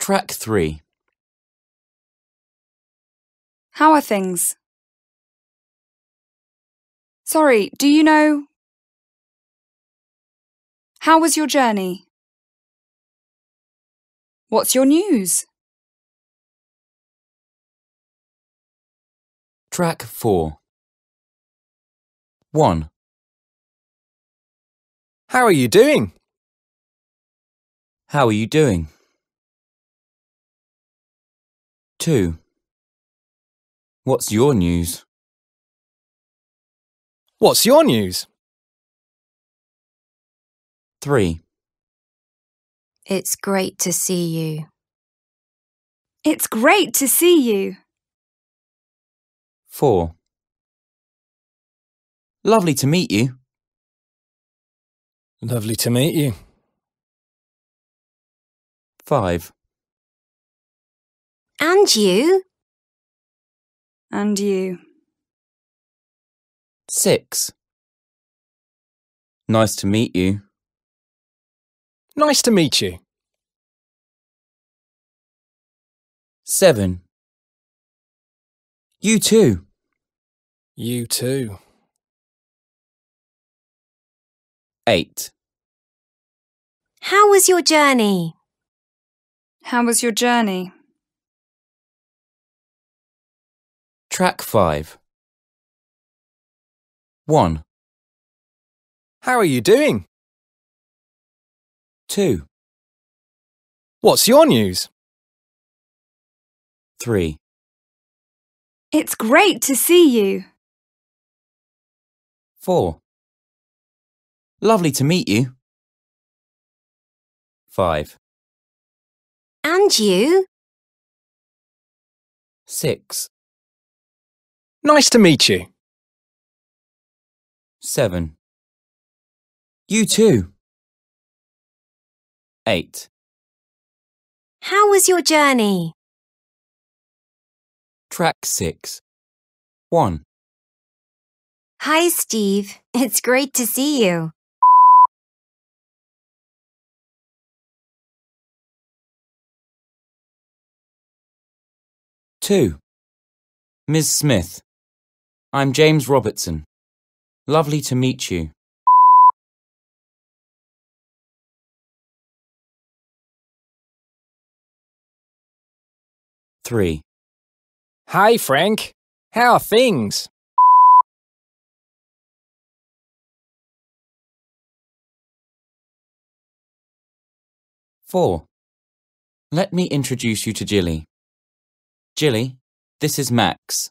Track 3 How are things? Sorry, do you know? How was your journey? What's your news? Track 4 1. How are you doing? How are you doing? 2. What's your news? What's your news? 3. It's great to see you. It's great to see you. 4. Lovely to meet you. Lovely to meet you. 5. And you. And you. 6. Nice to meet you. Nice to meet you. 7. You too. You too. 8. How was your journey? How was your journey? Track 5 1. How are you doing? 2. What's your news? 3. It's great to see you. 4. Lovely to meet you. 5. And you? 6. Nice to meet you. 7. You too. 8. How was your journey? Track 6. 1. Hi, Steve. It's great to see you. Two. Ms. Smith. I'm James Robertson. Lovely to meet you. Three. Hi, Frank. How are things? Four. Let me introduce you to Jilly. Jilly, this is Max.